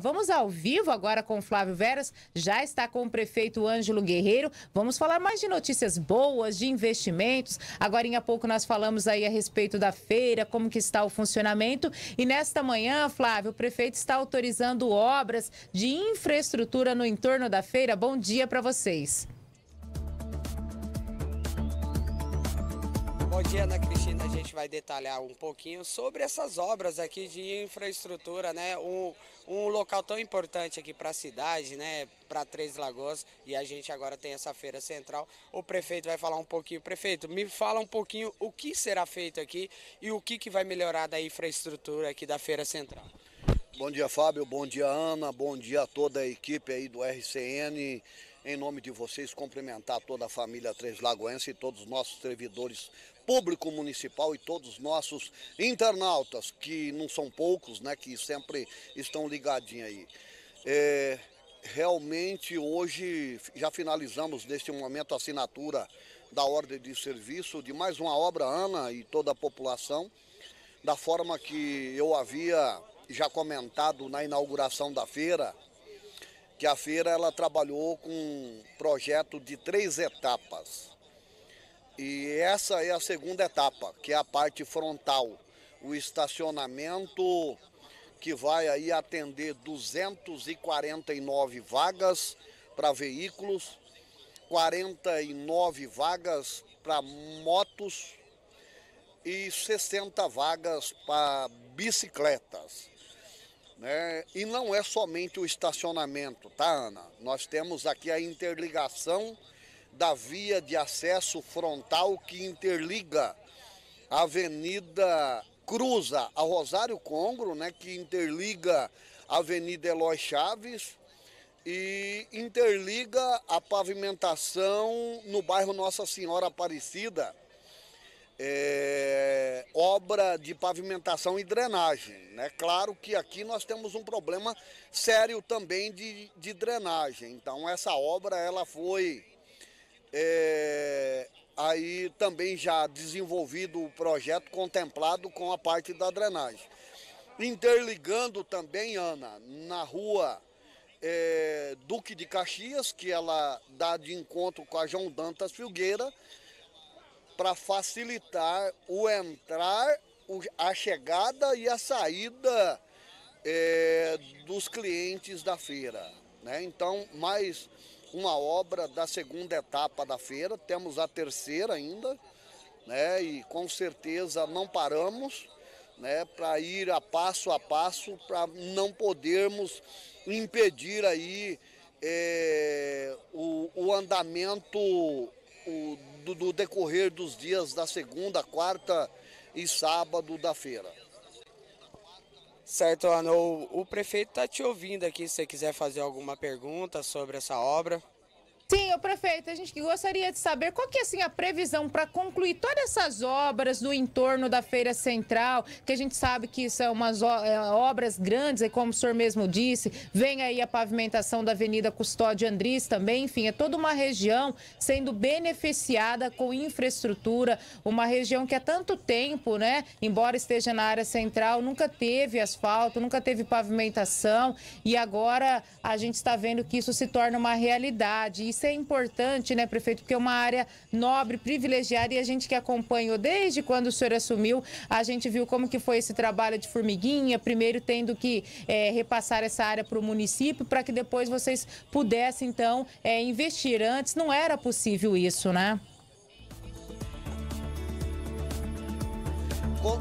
Vamos ao vivo agora com Flávio Veras, já está com o prefeito Ângelo Guerreiro. Vamos falar mais de notícias boas, de investimentos. Agora em pouco nós falamos aí a respeito da feira, como que está o funcionamento. E nesta manhã, Flávio, o prefeito está autorizando obras de infraestrutura no entorno da feira. Bom dia para vocês. Bom dia, Ana Cristina. A gente vai detalhar um pouquinho sobre essas obras aqui de infraestrutura, né? Um, um local tão importante aqui para a cidade, né? Para Três Lagoas. E a gente agora tem essa feira central. O prefeito vai falar um pouquinho. Prefeito, me fala um pouquinho o que será feito aqui e o que, que vai melhorar da infraestrutura aqui da feira central. Bom dia, Fábio. Bom dia, Ana. Bom dia a toda a equipe aí do RCN. Em nome de vocês, cumprimentar toda a família Três Lagoense e todos os nossos servidores público municipal e todos os nossos internautas, que não são poucos, né, que sempre estão ligadinhos aí. É, realmente hoje já finalizamos neste momento a assinatura da ordem de serviço de mais uma obra, Ana e toda a população, da forma que eu havia já comentado na inauguração da feira, que a feira ela trabalhou com um projeto de três etapas. E essa é a segunda etapa, que é a parte frontal. O estacionamento que vai aí atender 249 vagas para veículos, 49 vagas para motos e 60 vagas para bicicletas. Né? E não é somente o estacionamento, tá, Ana? Nós temos aqui a interligação da via de acesso frontal que interliga a Avenida Cruza a Rosário Congro, né, que interliga a Avenida Eloy Chaves e interliga a pavimentação no bairro Nossa Senhora Aparecida. É, obra de pavimentação e drenagem. Né? Claro que aqui nós temos um problema sério também de, de drenagem. Então essa obra ela foi é, aí também já desenvolvido o projeto contemplado com a parte da drenagem. Interligando também, Ana, na rua é, Duque de Caxias, que ela dá de encontro com a João Dantas Filgueira, para facilitar o entrar, a chegada e a saída é, dos clientes da feira. Né? Então, mais uma obra da segunda etapa da feira, temos a terceira ainda, né? E com certeza não paramos, né? Para ir a passo a passo, para não podermos impedir aí é, o, o, andamento o, do, do decorrer dos dias da segunda, quarta e sábado da feira. Certo, Ana, o, o prefeito está te ouvindo aqui se você quiser fazer alguma pergunta sobre essa obra. Sim, o prefeito, a gente gostaria de saber qual que é assim, a previsão para concluir todas essas obras do entorno da Feira Central, que a gente sabe que são umas é, obras grandes, e como o senhor mesmo disse, vem aí a pavimentação da Avenida Custódio Andris também, enfim, é toda uma região sendo beneficiada com infraestrutura, uma região que há tanto tempo, né, embora esteja na área central, nunca teve asfalto, nunca teve pavimentação, e agora a gente está vendo que isso se torna uma realidade. E isso é importante, né, prefeito? Porque é uma área nobre, privilegiada e a gente que acompanhou desde quando o senhor assumiu, a gente viu como que foi esse trabalho de formiguinha, primeiro tendo que é, repassar essa área para o município para que depois vocês pudessem, então, é, investir. Antes não era possível isso, né? Com...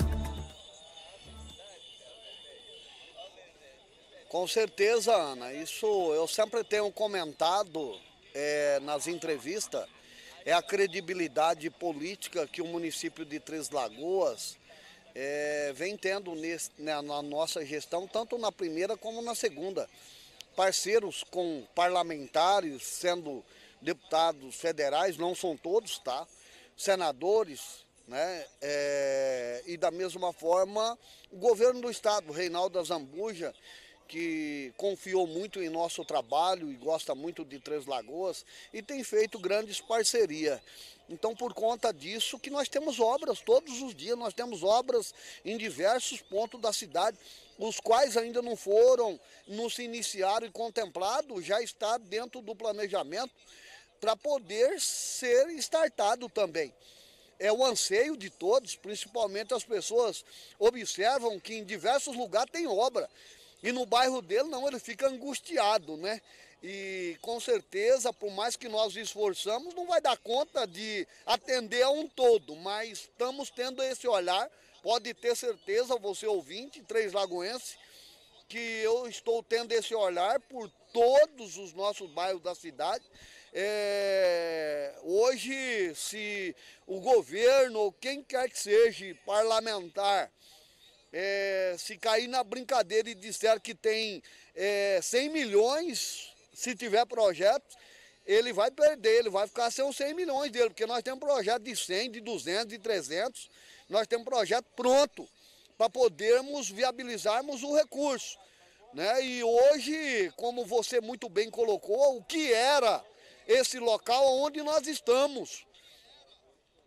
Com certeza, Ana. Isso eu sempre tenho comentado é, nas entrevistas é a credibilidade política que o município de Três Lagoas é, vem tendo nesse, né, na nossa gestão, tanto na primeira como na segunda. Parceiros com parlamentares, sendo deputados federais, não são todos, tá? Senadores, né? É, e da mesma forma, o governo do estado, Reinaldo Zambuja, que confiou muito em nosso trabalho e gosta muito de Três Lagoas e tem feito grandes parcerias. Então, por conta disso, que nós temos obras todos os dias, nós temos obras em diversos pontos da cidade, os quais ainda não foram, não se iniciaram e contemplado, já está dentro do planejamento para poder ser startado também é o anseio de todos, principalmente as pessoas observam que em diversos lugares tem obra. E no bairro dele, não, ele fica angustiado, né? E com certeza, por mais que nós esforçamos, não vai dar conta de atender a um todo, mas estamos tendo esse olhar. Pode ter certeza, você ouvinte, Três Lagoense, que eu estou tendo esse olhar por todos os nossos bairros da cidade. É, hoje, se o governo, ou quem quer que seja, parlamentar, é, se cair na brincadeira e disser que tem é, 100 milhões, se tiver projetos, ele vai perder, ele vai ficar sem os 100 milhões dele, porque nós temos projeto de 100, de 200, de 300, nós temos projeto pronto para podermos viabilizarmos o recurso. Né? E hoje, como você muito bem colocou, o que era esse local onde nós estamos?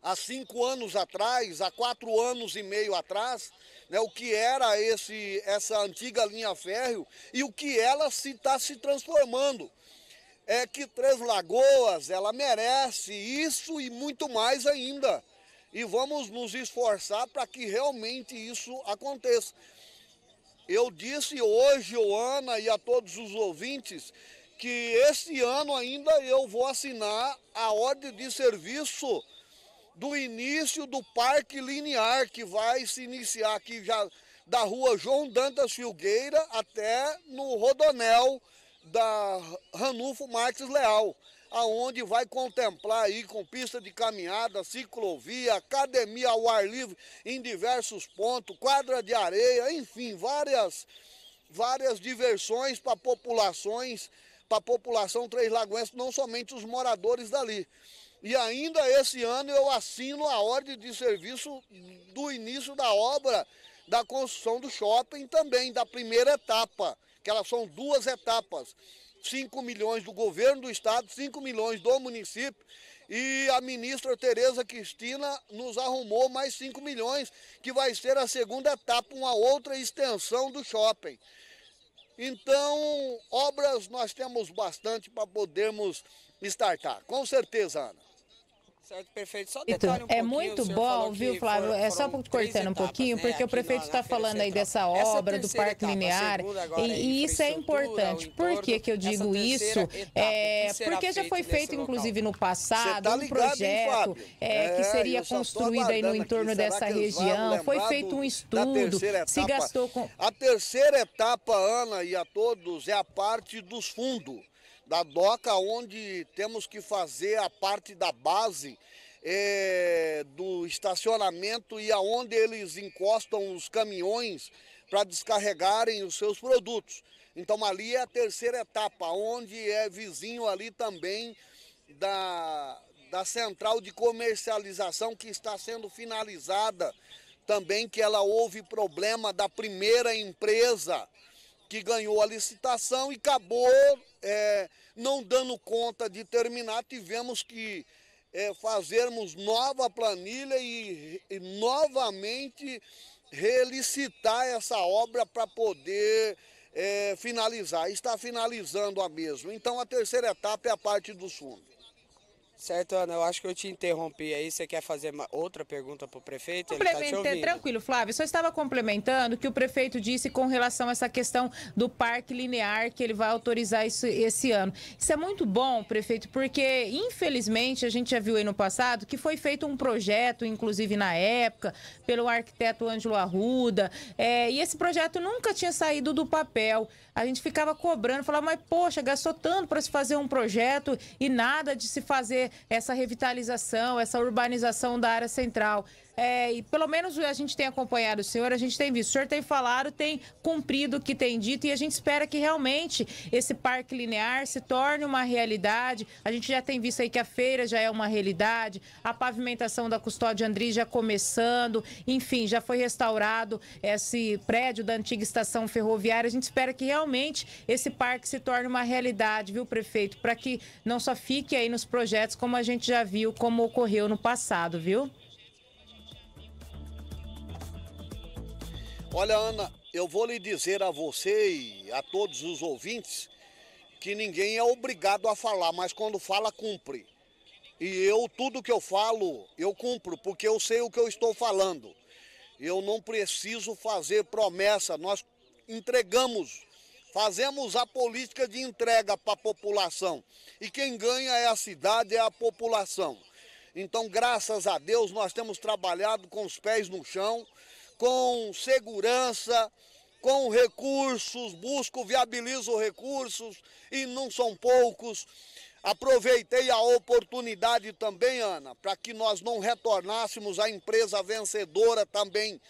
Há cinco anos atrás, há quatro anos e meio atrás, né, o que era esse, essa antiga linha férrea e o que ela está se, tá se transformando. É que Três Lagoas, ela merece isso e muito mais ainda. E vamos nos esforçar para que realmente isso aconteça. Eu disse hoje, Ana, e a todos os ouvintes, que esse ano ainda eu vou assinar a ordem de serviço do início do Parque Linear, que vai se iniciar aqui já da rua João Dantas Filgueira até no Rodonel da Ranulfo Marques Leal, aonde vai contemplar aí com pista de caminhada, ciclovia, academia ao ar livre em diversos pontos, quadra de areia, enfim, várias várias diversões para populações, para a população três lagoense, não somente os moradores dali. E ainda esse ano eu assino a ordem de serviço do início da obra da construção do shopping também, da primeira etapa, que elas são duas etapas. 5 milhões do governo do estado, 5 milhões do município e a ministra Tereza Cristina nos arrumou mais 5 milhões, que vai ser a segunda etapa, uma outra extensão do shopping. Então, obras nós temos bastante para podermos startar, com certeza, Ana. Certo, perfeito. Só então, detalhe um é muito bom, viu, Flávio? Foram, é só cortando um pouquinho, né, porque o prefeito está falando aí dessa obra do Parque etapa, Linear. e, é e isso é importante. Por que, que eu digo isso? é, porque já foi feito, inclusive, local. no tá passado, tá um projeto é, que é, seria construído aí no entorno dessa região. Foi feito um estudo, se gastou com. A terceira etapa, Ana, e a todos, é a parte dos fundos da DOCA, onde temos que fazer a parte da base é, do estacionamento e aonde eles encostam os caminhões para descarregarem os seus produtos. Então ali é a terceira etapa, onde é vizinho ali também da, da central de comercialização que está sendo finalizada também, que ela houve problema da primeira empresa que ganhou a licitação e acabou é, não dando conta de terminar. Tivemos que é, fazermos nova planilha e, e novamente relicitar essa obra para poder é, finalizar. Está finalizando a mesma. Então a terceira etapa é a parte dos fundos. Certo, Ana, eu acho que eu te interrompi aí. Você quer fazer outra pergunta para o prefeito? Complementar. tá Tranquilo, Flávio. Só estava complementando que o prefeito disse com relação a essa questão do parque linear que ele vai autorizar isso esse ano. Isso é muito bom, prefeito, porque infelizmente a gente já viu aí no passado que foi feito um projeto, inclusive na época, pelo arquiteto Ângelo Arruda, é, e esse projeto nunca tinha saído do papel. A gente ficava cobrando, falava, mas poxa, gastou tanto para se fazer um projeto e nada de se fazer essa revitalização, essa urbanização da área central. É, e pelo menos a gente tem acompanhado o senhor, a gente tem visto. O senhor tem falado, tem cumprido o que tem dito e a gente espera que realmente esse parque linear se torne uma realidade. A gente já tem visto aí que a feira já é uma realidade, a pavimentação da custódia Andri já começando, enfim, já foi restaurado esse prédio da antiga estação ferroviária. A gente espera que realmente esse parque se torne uma realidade, viu, prefeito? Para que não só fique aí nos projetos como a gente já viu, como ocorreu no passado, viu? Olha, Ana, eu vou lhe dizer a você e a todos os ouvintes que ninguém é obrigado a falar, mas quando fala, cumpre. E eu, tudo que eu falo, eu cumpro, porque eu sei o que eu estou falando. Eu não preciso fazer promessa, nós entregamos Fazemos a política de entrega para a população. E quem ganha é a cidade, é a população. Então, graças a Deus, nós temos trabalhado com os pés no chão, com segurança, com recursos, busco, viabilizo recursos e não são poucos. Aproveitei a oportunidade também, Ana, para que nós não retornássemos à empresa vencedora também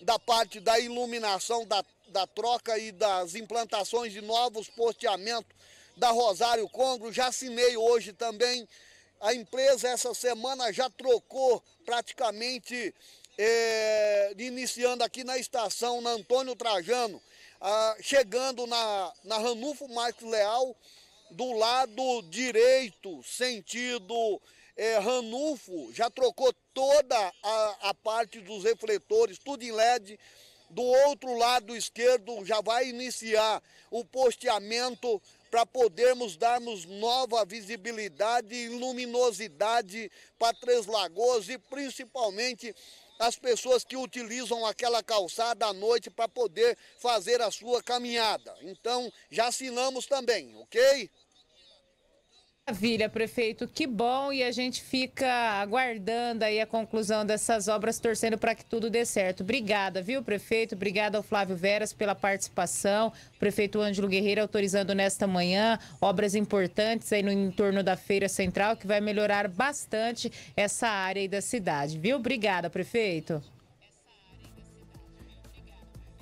da parte da iluminação da da troca e das implantações de novos posteamentos da Rosário Congro. Já assinei hoje também. A empresa essa semana já trocou praticamente, é, iniciando aqui na estação, na Antônio Trajano, ah, chegando na, na Ranulfo Marcos Leal, do lado direito, sentido é, Ranulfo, já trocou toda a, a parte dos refletores, tudo em LED do outro lado esquerdo já vai iniciar o posteamento para podermos darmos nova visibilidade e luminosidade para Três Lagoas e principalmente as pessoas que utilizam aquela calçada à noite para poder fazer a sua caminhada. Então, já assinamos também, ok? Maravilha, prefeito. Que bom e a gente fica aguardando aí a conclusão dessas obras, torcendo para que tudo dê certo. Obrigada, viu, prefeito? Obrigada ao Flávio Veras pela participação. Prefeito Ângelo Guerreiro autorizando nesta manhã obras importantes aí no entorno da Feira Central, que vai melhorar bastante essa área aí da cidade, viu? Obrigada, prefeito.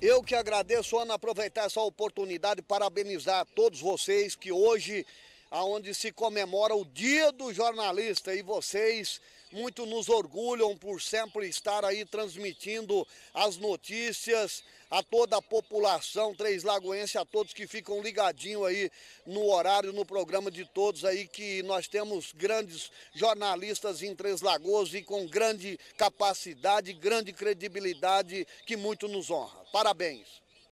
Eu que agradeço, Ana, aproveitar essa oportunidade e parabenizar todos vocês que hoje aonde se comemora o Dia do Jornalista e vocês muito nos orgulham por sempre estar aí transmitindo as notícias a toda a população Três Lagoense, a todos que ficam ligadinho aí no horário, no programa de todos aí, que nós temos grandes jornalistas em Três Lagoas e com grande capacidade, grande credibilidade, que muito nos honra. Parabéns!